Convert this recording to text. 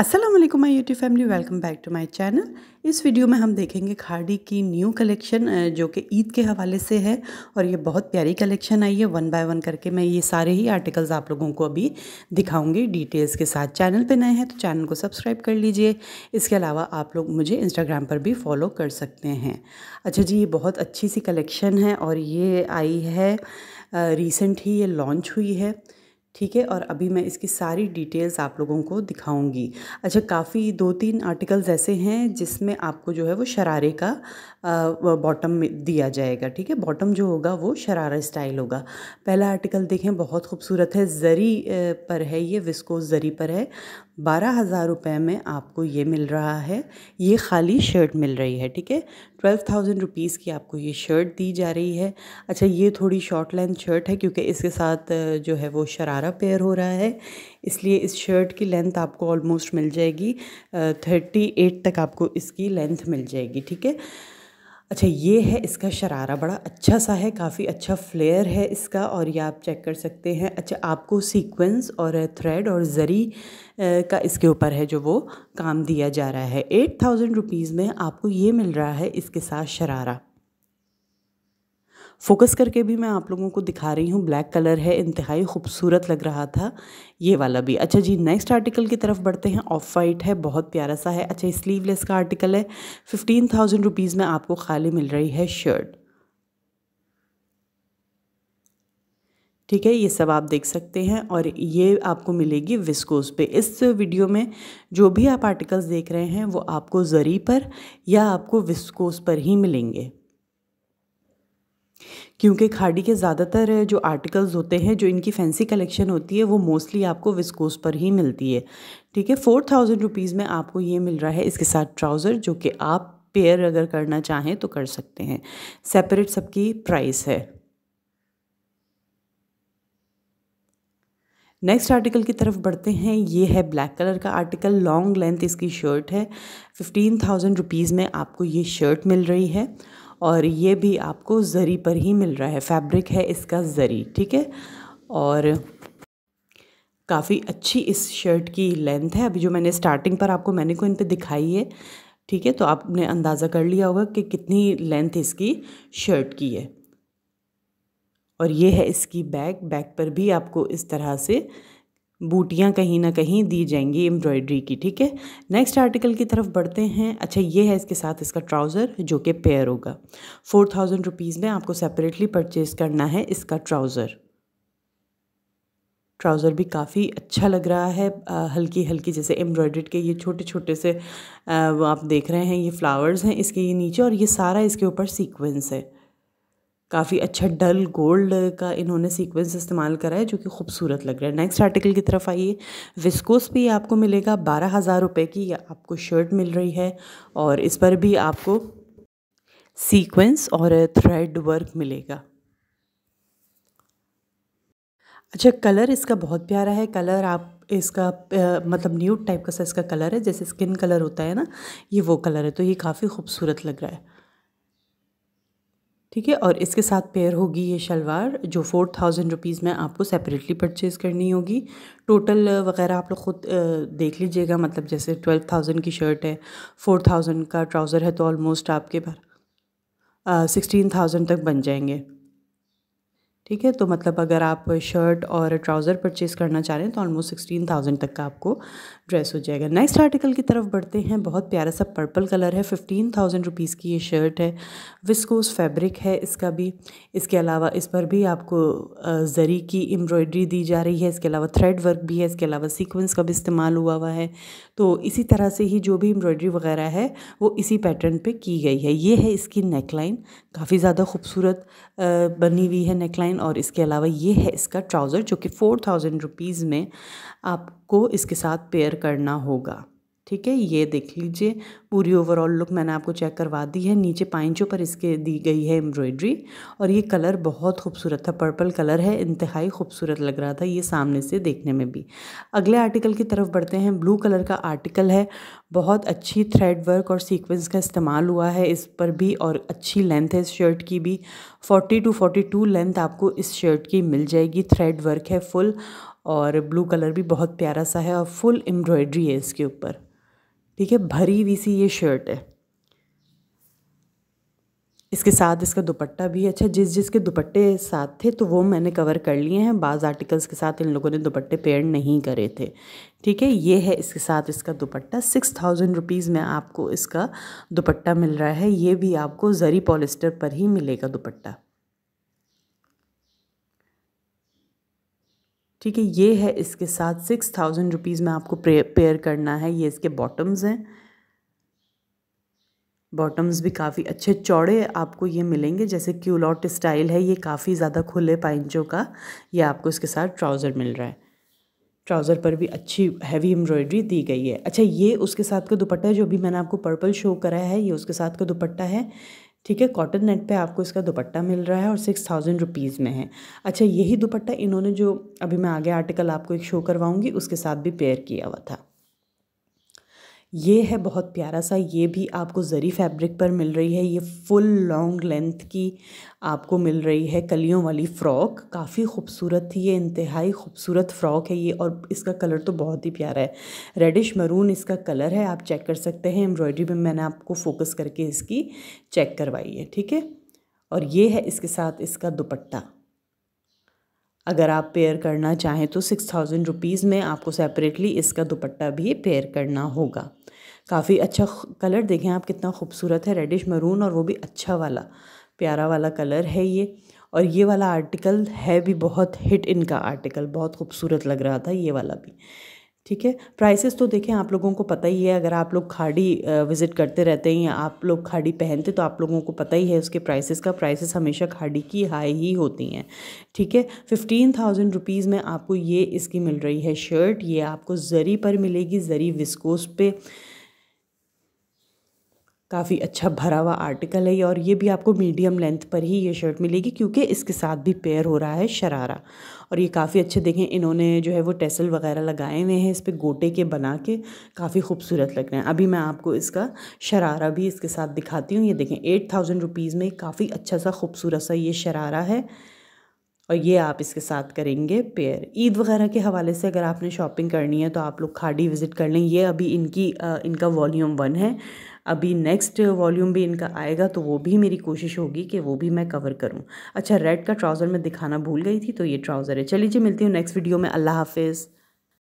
अस्सलाम वालेकुम my YouTube family welcome back to my channel इस वीडियो में हम देखेंगे खाड़ी की न्यू कलेक्शन जो कि ईद के हवाले से है और ये बहुत प्यारी कलेक्शन आई है वन बाय वन करके मैं ये सारे ही आर्टिकल्स आप लोगों को अभी दिखाऊंगी डिटेल्स के साथ चैनल पे नए हैं तो चैनल को सब्सक्राइब कर लीजिए इसके अलावा आप लोग मुझे इंस्टाग्राम पर भी फॉलो कर सकते हैं अच्छा जी ये बहुत अच्छी सी कलेक्शन है और ये आई है रिसेंट ही ये लॉन्च हुई है ठीक है और अभी मैं इसकी सारी डिटेल्स आप लोगों को दिखाऊंगी अच्छा काफ़ी दो तीन आर्टिकल्स ऐसे हैं जिसमें आपको जो है वो शरारे का बॉटम दिया जाएगा ठीक है बॉटम जो होगा वो शरारा स्टाइल होगा पहला आर्टिकल देखें बहुत खूबसूरत है ज़री पर है ये विस्कोस ज़री पर है बारह हज़ार रुपये में आपको ये मिल रहा है ये खाली शर्ट मिल रही है ठीक है ट्वेल्व थाउजेंड रुपीज़ की आपको ये शर्ट दी जा रही है अच्छा ये थोड़ी शॉर्ट लेंथ शर्ट है क्योंकि इसके साथ जो है वो शरारा पेयर हो रहा है इसलिए इस शर्ट की लेंथ आपको ऑलमोस्ट मिल जाएगी थर्टी एट तक आपको इसकी लेंथ मिल जाएगी ठीक है अच्छा ये है इसका शरारा बड़ा अच्छा सा है काफ़ी अच्छा फ्लेयर है इसका और ये आप चेक कर सकते हैं अच्छा आपको सीक्वेंस और थ्रेड और ज़री का इसके ऊपर है जो वो काम दिया जा रहा है एट थाउजेंड रुपीज़ में आपको ये मिल रहा है इसके साथ शरारा फोकस करके भी मैं आप लोगों को दिखा रही हूँ ब्लैक कलर है इंतहाई खूबसूरत लग रहा था ये वाला भी अच्छा जी नेक्स्ट आर्टिकल की तरफ बढ़ते हैं ऑफ वाइट है बहुत प्यारा सा है अच्छा स्लीवलेस का आर्टिकल है फिफ्टीन थाउजेंड रुपीज़ में आपको खाली मिल रही है शर्ट ठीक है ये सब आप देख सकते हैं और ये आपको मिलेगी विस्कोस पे इस वीडियो में जो भी आप आर्टिकल्स देख रहे हैं वो आपको ज़री पर या आपको विस्कोस पर ही मिलेंगे क्योंकि खाड़ी के ज़्यादातर जो आर्टिकल्स होते हैं जो इनकी फैंसी कलेक्शन होती है वो मोस्टली आपको विस्कोस पर ही मिलती है ठीक है फोर थाउजेंड रुपीज़ में आपको ये मिल रहा है इसके साथ ट्राउज़र जो कि आप पेयर अगर करना चाहें तो कर सकते हैं सेपरेट सबकी प्राइस है नेक्स्ट आर्टिकल की तरफ बढ़ते हैं ये है ब्लैक कलर का आर्टिकल लॉन्ग लेंथ इसकी शर्ट है फिफ्टीन थाउजेंड रुपीज़ में आपको ये शर्ट मिल रही है और ये भी आपको ज़री पर ही मिल रहा है फैब्रिक है इसका ज़री ठीक है और काफ़ी अच्छी इस शर्ट की लेंथ है अभी जो मैंने स्टार्टिंग पर आपको मैंने को इन पर दिखाई है ठीक है तो आपने अंदाज़ा कर लिया होगा कि कितनी लेंथ इसकी शर्ट की है और ये है इसकी बैग बैग पर भी आपको इस तरह से बूटियाँ कहीं ना कहीं दी जाएंगी एम्ब्रॉयडरी की ठीक है नेक्स्ट आर्टिकल की तरफ बढ़ते हैं अच्छा ये है इसके साथ इसका ट्राउज़र जो कि पेयर होगा फोर थाउजेंड रुपीज़ में आपको सेपरेटली परचेज़ करना है इसका ट्राउज़र ट्राउज़र भी काफ़ी अच्छा लग रहा है आ, हल्की हल्की जैसे एम्ब्रॉयड्रेड के ये छोटे छोटे से आ, आप देख रहे हैं ये फ्लावर्स हैं इसके ये नीचे और ये सारा इसके ऊपर सीक्वेंस है काफ़ी अच्छा डल गोल्ड का इन्होंने सीक्वेंस इस्तेमाल करा है जो कि खूबसूरत लग रहा है नेक्स्ट आर्टिकल की तरफ आइए विस्कोस भी आपको मिलेगा बारह हज़ार रुपये की आपको शर्ट मिल रही है और इस पर भी आपको सीक्वेंस और थ्रेड वर्क मिलेगा अच्छा कलर इसका बहुत प्यारा है कलर आप इसका आ, मतलब न्यूट टाइप का सा इसका कलर है जैसे स्किन कलर होता है ना ये वो कलर है तो ये काफ़ी खूबसूरत लग रहा है ठीक है और इसके साथ पेयर होगी ये शलवार जो फोर थाउजेंड रुपीज़ में आपको सेपरेटली परचेज़ करनी होगी टोटल वगैरह आप लोग ख़ुद देख लीजिएगा मतलब जैसे ट्वेल्व थाउजेंड की शर्ट है फोर थाउजेंड का ट्राउज़र है तो ऑलमोस्ट आपके पर सिक्सटीन थाउजेंड तक बन जाएंगे ठीक है तो मतलब अगर आप शर्ट और ट्राउज़र परचेज़ करना चाह रहे हैं तो ऑलमोस्ट सिक्सटीन थाउजेंड तक का आपको ड्रेस हो जाएगा नेक्स्ट आर्टिकल की तरफ बढ़ते हैं बहुत प्यारा सा पर्पल कलर है फिफ्टीन थाउजेंड रुपीज़ की ये शर्ट है विस्कोस फैब्रिक है इसका भी इसके अलावा इस पर भी आपको ज़री की एम्ब्रॉयडरी दी जा रही है इसके अलावा थ्रेड वर्क भी है इसके अलावा सीक्वेंस का भी इस्तेमाल हुआ हुआ है तो इसी तरह से ही जो भी एम्ब्रॉयडरी वगैरह है वो इसी पैटर्न पर की गई है ये है इसकी नेकलाइन काफ़ी ज़्यादा खूबसूरत बनी हुई है नेकलाइन और इसके अलावा ये है इसका ट्राउज़र जो कि फ़ोर थाउजेंड रुपीज़ में आप को इसके साथ पेयर करना होगा ठीक है ये देख लीजिए पूरी ओवरऑल लुक मैंने आपको चेक करवा दी है नीचे पाइंचों पर इसके दी गई है एम्ब्रॉयड्री और ये कलर बहुत खूबसूरत था पर्पल कलर है इंतहाई खूबसूरत लग रहा था ये सामने से देखने में भी अगले आर्टिकल की तरफ बढ़ते हैं ब्लू कलर का आर्टिकल है बहुत अच्छी थ्रेड वर्क और सीक्वेंस का इस्तेमाल हुआ है इस पर भी और अच्छी लेंथ है इस शर्ट की भी forty two forty two length आपको इस शर्ट की मिल जाएगी थ्रेड वर्क है फुल और ब्लू कलर भी बहुत प्यारा सा है और फुल एम्ब्रॉयड्री है इसके ऊपर ठीक है भरी हुई सी ये शर्ट है इसके साथ इसका दुपट्टा भी अच्छा जिस जिसके दुपट्टे साथ थे तो वो मैंने कवर कर लिए हैं बाज़ आर्टिकल्स के साथ इन लोगों ने दुपट्टे पेयर नहीं करे थे ठीक है ये है इसके साथ इसका दुपट्टा सिक्स थाउजेंड रुपीज़ में आपको इसका दुपट्टा मिल रहा है ये भी आपको ज़री पॉलिस्टर पर ही मिलेगा दुपट्टा ठीक है ये है इसके साथ सिक्स थाउजेंड रुपीज़ में आपको पेयर करना है ये इसके बॉटम्स हैं बॉटम्स भी काफ़ी अच्छे चौड़े आपको ये मिलेंगे जैसे क्यूलॉट स्टाइल है ये काफ़ी ज़्यादा खुले पाइंचों का ये आपको इसके साथ ट्राउज़र मिल रहा है ट्राउज़र पर भी अच्छी हैवी एम्ब्रॉयडरी दी गई है अच्छा ये उसके साथ का दुपट्टा है जो भी मैंने आपको पर्पल शो करा है ये उसके साथ का दुपट्टा है ठीक है कॉटन नेट पे आपको इसका दुपट्टा मिल रहा है और सिक्स थाउजेंड रुपीज़ में है अच्छा यही दुपट्टा इन्होंने जो अभी मैं आगे आर्टिकल आपको एक शो करवाऊँगी उसके साथ भी पेयर किया हुआ था ये है बहुत प्यारा सा ये भी आपको ज़री फैब्रिक पर मिल रही है ये फुल लॉन्ग लेंथ की आपको मिल रही है कलियों वाली फ़्रॉक काफ़ी खूबसूरत थी ये इंतहाई खूबसूरत फ़्रॉक है ये और इसका कलर तो बहुत ही प्यारा है रेडिश मरून इसका कलर है आप चेक कर सकते हैं एम्ब्रॉयडरी में मैंने आपको फ़ोकस करके इसकी चेक करवाई है ठीक है और ये है इसके साथ इसका दुपट्टा अगर आप पेयर करना चाहें तो सिक्स थाउजेंड रुपीज़ में आपको सेपरेटली इसका दुपट्टा भी पेयर करना होगा काफ़ी अच्छा कलर देखें आप कितना खूबसूरत है रेडिश मरून और वो भी अच्छा वाला प्यारा वाला कलर है ये और ये वाला आर्टिकल है भी बहुत हिट इनका आर्टिकल बहुत खूबसूरत लग रहा था ये वाला भी ठीक है प्राइसेस तो देखें आप लोगों को पता ही है अगर आप लोग खाड़ी विज़िट करते रहते हैं या आप लोग खाड़ी पहनते तो आप लोगों को पता ही है उसके प्राइसेस का प्राइसेस हमेशा खाड़ी की हाई ही होती हैं ठीक है फिफ्टीन थाउजेंड रुपीज़ में आपको ये इसकी मिल रही है शर्ट ये आपको जरी पर मिलेगी जरी विस्कोस पे काफ़ी अच्छा भरा हुआ आर्टिकल है और ये भी आपको मीडियम लेंथ पर ही ये शर्ट मिलेगी क्योंकि इसके साथ भी पेयर हो रहा है शरारा और ये काफ़ी अच्छे देखें इन्होंने जो है वो टेसल वगैरह लगाए हुए हैं इस पर गोटे के बना के काफ़ी खूबसूरत लग रहे हैं अभी मैं आपको इसका शरारा भी इसके साथ दिखाती हूँ ये देखें एट थाउजेंड रुपीज़ में काफ़ी अच्छा सा खूबसूरत सा ये शरारा है और ये आप इसके साथ करेंगे पेयर ईद वगैरह के हवाले से अगर आपने शॉपिंग करनी है तो आप लोग खाड़ी विज़िट कर लें ये अभी इनकी आ, इनका वॉल्यूम वन है अभी नेक्स्ट वॉल्यूम भी इनका आएगा तो वो भी मेरी कोशिश होगी कि वो भी मैं कवर करूँ अच्छा रेड का ट्राउज़र मैं दिखाना भूल गई थी तो ये ट्राउज़र है चलिए जी मिलती हूँ नेक्स्ट वीडियो में अल्लाह हाफिज़